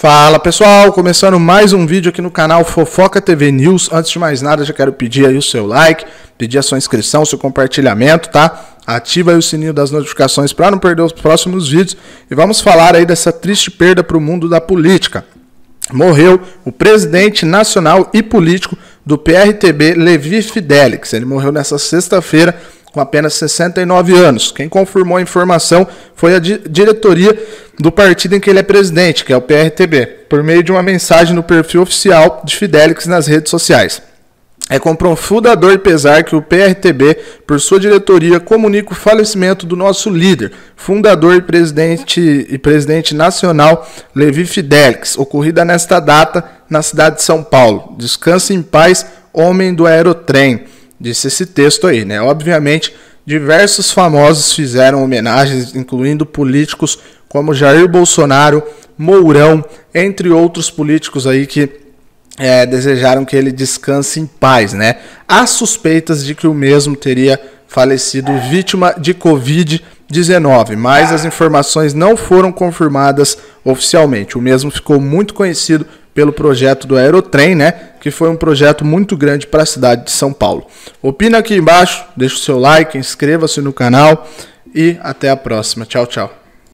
Fala pessoal, começando mais um vídeo aqui no canal Fofoca TV News. Antes de mais nada, já quero pedir aí o seu like, pedir a sua inscrição, o seu compartilhamento, tá? Ativa aí o sininho das notificações para não perder os próximos vídeos e vamos falar aí dessa triste perda para o mundo da política. Morreu o presidente nacional e político do PRTB, Levi Fidelix. Ele morreu nessa sexta-feira com apenas 69 anos. Quem confirmou a informação foi a di diretoria do partido em que ele é presidente, que é o PRTB, por meio de uma mensagem no perfil oficial de Fidelix nas redes sociais. É com profundador e pesar que o PRTB, por sua diretoria, comunica o falecimento do nosso líder, fundador e presidente, e presidente nacional Levi Fidelix, ocorrida nesta data na cidade de São Paulo. Descanse em paz, homem do aerotrem. Disse esse texto aí, né? Obviamente, Diversos famosos fizeram homenagens, incluindo políticos como Jair Bolsonaro, Mourão, entre outros políticos aí que é, desejaram que ele descanse em paz, né? Há suspeitas de que o mesmo teria falecido vítima de Covid-19, mas as informações não foram confirmadas oficialmente. O mesmo ficou muito conhecido pelo projeto do Aerotrem, né? Que foi um projeto muito grande para a cidade de São Paulo. Opina aqui embaixo, deixa o seu like, inscreva-se no canal e até a próxima. Tchau, tchau.